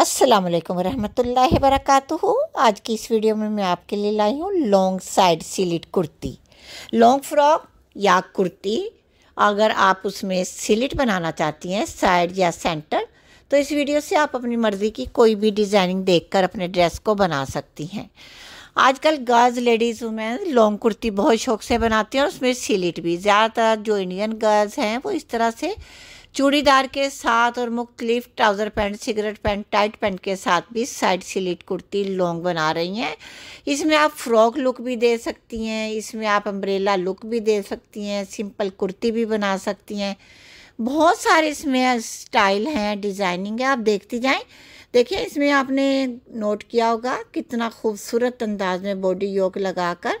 अस्सलाम वालेकुम रहमतुल्लाहि वरकatuhu आज की इस वीडियो में मैं आपके लिए लाई हूँ long side slit kurti long frock या कुर्ती अगर आप उसमें सिलिट बनाना चाहती हैं साइड या सेंटर तो इस वीडियो से आप अपनी मर्ज़ी की कोई भी डिज़ाइनिंग देखकर अपने ड्रेस को बना सकती हैं आजकल girls ladies women long kurti बहुत शौक से बनाती हैं और उसमें सिलिट भी ज़्यादातर जो इंडियन गर्ल्स हैं वो इस तरह से चूड़ीदार के साथ और मुख्तलिफ trouser pant cigarette pant tight pant के साथ भी साइड सिलीट कुर्ती लॉन्ग बना रही हैं इसमें आप फ्रॉक लुक भी दे सकती हैं इसमें आप अम्ब्रेला लुक भी दे सकती हैं सिंपल कुर्ती भी बना सकती हैं बहुत सारे इसमें स्टाइल हैं डिज़ाइनिंग है आप देखती जाएँ देखिए इसमें आपने नोट किया होगा कितना खूबसूरत अंदाज में बॉडी योग लगाकर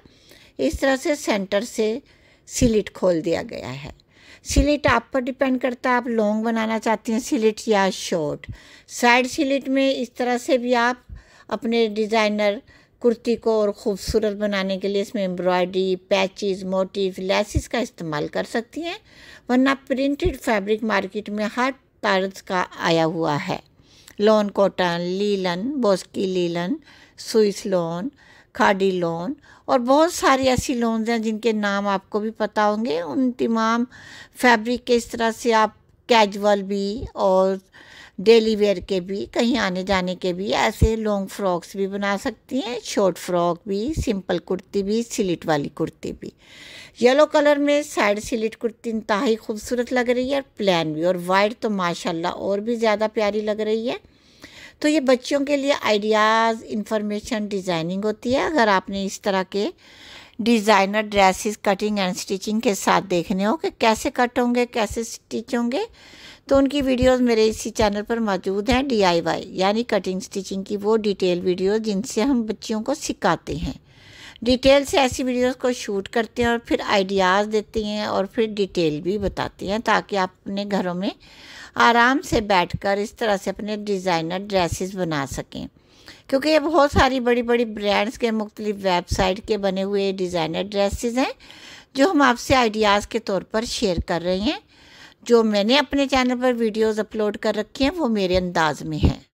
इस तरह से सेंटर से सिलिट खोल दिया गया है सिलेट आप पर डिपेंड करता है आप लॉन्ग बनाना चाहते हैं सिलेट या शॉर्ट साइड सिलेट में इस तरह से भी आप अपने डिज़ाइनर कुर्ती को और ख़ूबसूरत बनाने के लिए इसमें एम्ब्रॉयडरी पैचेस मोटिव लेसिस का इस्तेमाल कर सकती हैं वरना प्रिंटेड फैब्रिक मार्केट में हर तर्ज का आया हुआ है lawn cotton linen boski linen Swiss lawn khadi lawn और बहुत सारी ऐसी लोन्स हैं जिनके नाम आपको भी पता होंगे उन तमाम फैब्रिक के इस तरह से आप कैजुअल भी और डेली वेयर के भी कहीं आने जाने के भी ऐसे लॉन्ग फ्रॉक्स भी बना सकती हैं शॉर्ट फ्रॉक भी सिंपल कुर्ती भी सिलिट वाली कुर्ती भी येलो कलर में साइड सिलिट कुर्ती इंतहा खूबसूरत लग रही है और प्लान भी और वाइट तो माशाल्लाह और भी ज़्यादा प्यारी लग रही है तो ये बच्चों के लिए आइडियाज़ इंफॉर्मेशन डिज़ाइनिंग होती है अगर आपने इस तरह के designer dresses cutting and stitching के साथ देखने हो कि कैसे कट होंगे कैसे स्टिच होंगे तो उनकी वीडियोस मेरे इसी चैनल पर मौजूद हैं डीआईवाई यानी कटिंग स्टिचिंग की वो डिटेल वीडियोस जिनसे हम बच्चियों को सिखाते हैं डिटेल से ऐसी वीडियोस को शूट करते हैं और फिर आइडियाज़ देते हैं और फिर डिटेल भी बताते हैं ताकि आप अपने घरों में आराम से बैठकर इस तरह से अपने डिज़ाइनर ड्रेसेस बना सकें क्योंकि ये बहुत सारी बड़ी बड़ी ब्रांड्स के मुख्तलिफ वेबसाइट के बने हुए डिज़ाइनर ड्रेसेस हैं जो हम आपसे आइडियाज़ के तौर पर शेयर कर रहे हैं जो मैंने अपने चैनल पर वीडियोस अपलोड कर रखी हैं वो मेरे अंदाज में हैं